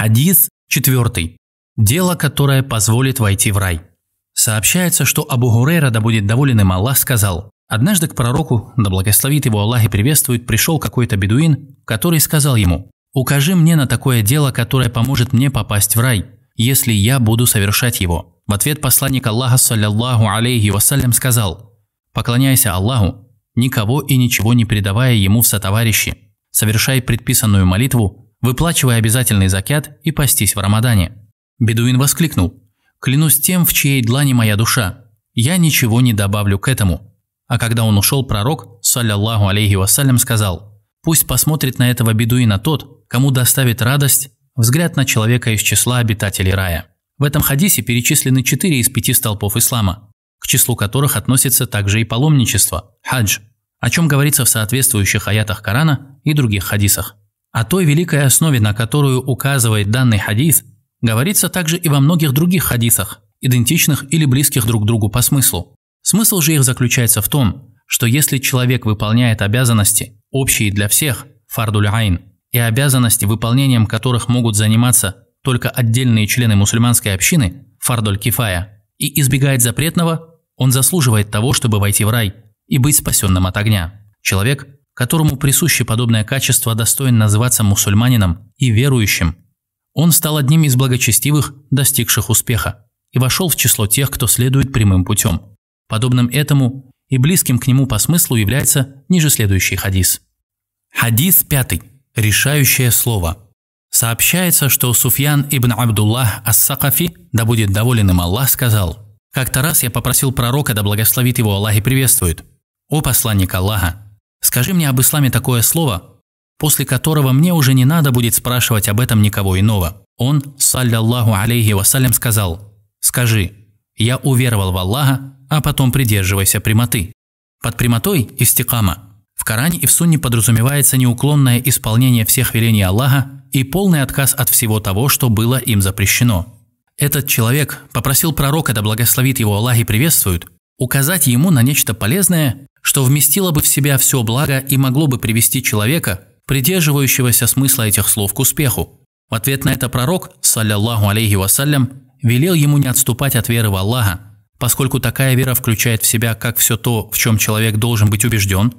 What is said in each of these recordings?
Хадис 4. Дело, которое позволит войти в рай. Сообщается, что Абу Гурейра, да будет доволен им Аллах, сказал, «Однажды к пророку, да благословит его Аллах и приветствует, пришел какой-то бедуин, который сказал ему, «Укажи мне на такое дело, которое поможет мне попасть в рай, если я буду совершать его». В ответ посланник Аллаха, саллиллаху алейхи вассалям, сказал, «Поклоняйся Аллаху, никого и ничего не передавая ему в сотоварищи, совершай предписанную молитву выплачивая обязательный закят и постись в Рамадане. Бедуин воскликнул. «Клянусь тем, в чьей длани моя душа. Я ничего не добавлю к этому». А когда он ушел, пророк, саллиллаху алейхи вассалям, сказал, «Пусть посмотрит на этого бедуина тот, кому доставит радость взгляд на человека из числа обитателей рая». В этом хадисе перечислены четыре из пяти столпов ислама, к числу которых относится также и паломничество – хадж, о чем говорится в соответствующих аятах Корана и других хадисах. О той великой основе, на которую указывает данный хадис, говорится также и во многих других хадисах, идентичных или близких друг к другу по смыслу. Смысл же их заключается в том, что если человек выполняет обязанности, общие для всех, фардуль айн, и обязанности, выполнением которых могут заниматься только отдельные члены мусульманской общины, фардуль кифая, и избегает запретного, он заслуживает того, чтобы войти в рай и быть спасенным от огня. Человек, которому присуще подобное качество достоин называться мусульманином и верующим. Он стал одним из благочестивых, достигших успеха, и вошел в число тех, кто следует прямым путем. Подобным этому и близким к нему по смыслу является ниже следующий хадис. Хадис пятый. Решающее слово. Сообщается, что Суфьян ибн Абдуллах ас-Сакафи, да будет доволен им Аллах, сказал, «Как-то раз я попросил пророка, да благословит его Аллах и приветствует. О посланник Аллаха, Скажи мне об исламе такое слово, после которого мне уже не надо будет спрашивать об этом никого иного. Он, саллиллаху алейхи вассалям, сказал, «Скажи, я уверовал в Аллаха, а потом придерживайся прямоты». Под прямотой – истикама. В Коране и в Сунне подразумевается неуклонное исполнение всех велений Аллаха и полный отказ от всего того, что было им запрещено. Этот человек попросил пророка, да благословит его Аллах и приветствует, указать ему на нечто полезное, что вместило бы в себя все благо и могло бы привести человека, придерживающегося смысла этих слов к успеху. В ответ на это пророк, саллиллаху алейхи вассалям, велел ему не отступать от веры в Аллаха, поскольку такая вера включает в себя как все то, в чем человек должен быть убежден,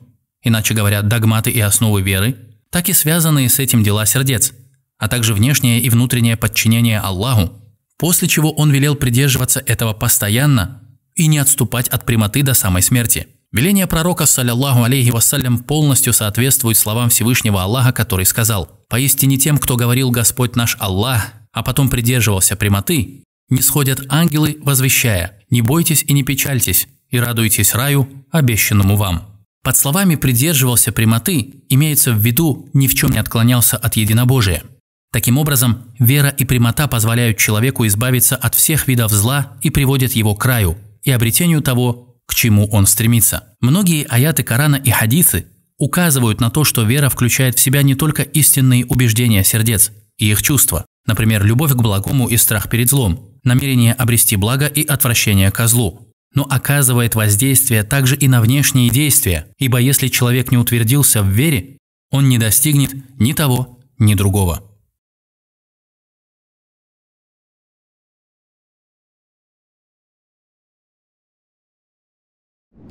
иначе говоря, догматы и основы веры, так и связанные с этим дела сердец, а также внешнее и внутреннее подчинение Аллаху, после чего он велел придерживаться этого постоянно и не отступать от прямоты до самой смерти. Веление пророка, саллиллаху алейхи вассалям, полностью соответствует словам Всевышнего Аллаха, который сказал «Поистине тем, кто говорил Господь наш Аллах, а потом придерживался прямоты, не сходят ангелы, возвещая «Не бойтесь и не печальтесь, и радуйтесь раю, обещанному вам». Под словами «придерживался прямоты» имеется в виду «ни в чем не отклонялся от единобожия». Таким образом, вера и прямота позволяют человеку избавиться от всех видов зла и приводят его к краю и обретению того, к чему он стремится. Многие аяты Корана и хадисы указывают на то, что вера включает в себя не только истинные убеждения сердец и их чувства, например, любовь к благому и страх перед злом, намерение обрести благо и отвращение ко злу, но оказывает воздействие также и на внешние действия, ибо если человек не утвердился в вере, он не достигнет ни того, ни другого.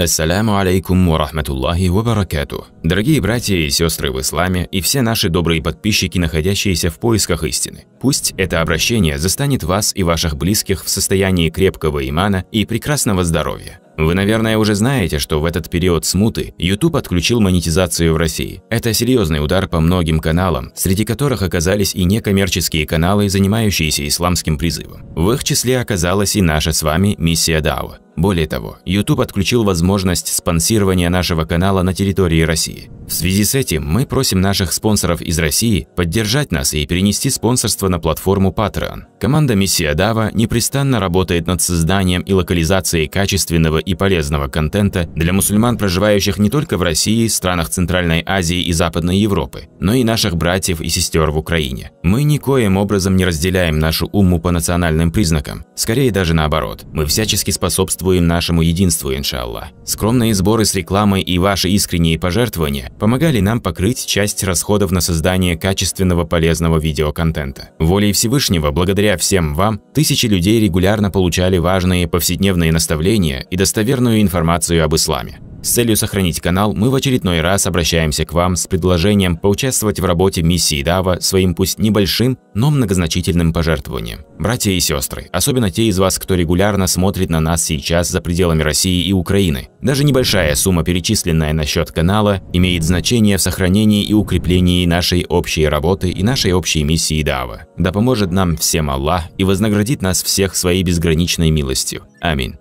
Ассаляму алейкум рахматуллахи ва баракату. Дорогие братья и сестры в исламе и все наши добрые подписчики, находящиеся в поисках истины. Пусть это обращение застанет вас и ваших близких в состоянии крепкого имана и прекрасного здоровья. Вы, наверное, уже знаете, что в этот период смуты YouTube отключил монетизацию в России. Это серьезный удар по многим каналам, среди которых оказались и некоммерческие каналы, занимающиеся исламским призывом. В их числе оказалась и наша с вами миссия Дава. Более того, YouTube отключил возможность спонсирования нашего канала на территории России. В связи с этим мы просим наших спонсоров из России поддержать нас и перенести спонсорство на платформу Patreon. Команда «Миссия Дава» непрестанно работает над созданием и локализацией качественного и полезного контента для мусульман, проживающих не только в России, странах Центральной Азии и Западной Европы, но и наших братьев и сестер в Украине. Мы никоим образом не разделяем нашу умму по национальным признакам, скорее даже наоборот. Мы всячески способствуем нашему единству, иншаллах. Скромные сборы с рекламой и ваши искренние пожертвования – помогали нам покрыть часть расходов на создание качественного полезного видеоконтента. Волей Всевышнего, благодаря всем вам, тысячи людей регулярно получали важные повседневные наставления и достоверную информацию об исламе. С целью сохранить канал, мы в очередной раз обращаемся к вам с предложением поучаствовать в работе миссии Дава своим пусть небольшим, но многозначительным пожертвованием. Братья и сестры, особенно те из вас, кто регулярно смотрит на нас сейчас за пределами России и Украины, даже небольшая сумма, перечисленная на счет канала, имеет значение в сохранении и укреплении нашей общей работы и нашей общей миссии Дава. Да поможет нам всем Аллах и вознаградит нас всех своей безграничной милостью. Аминь.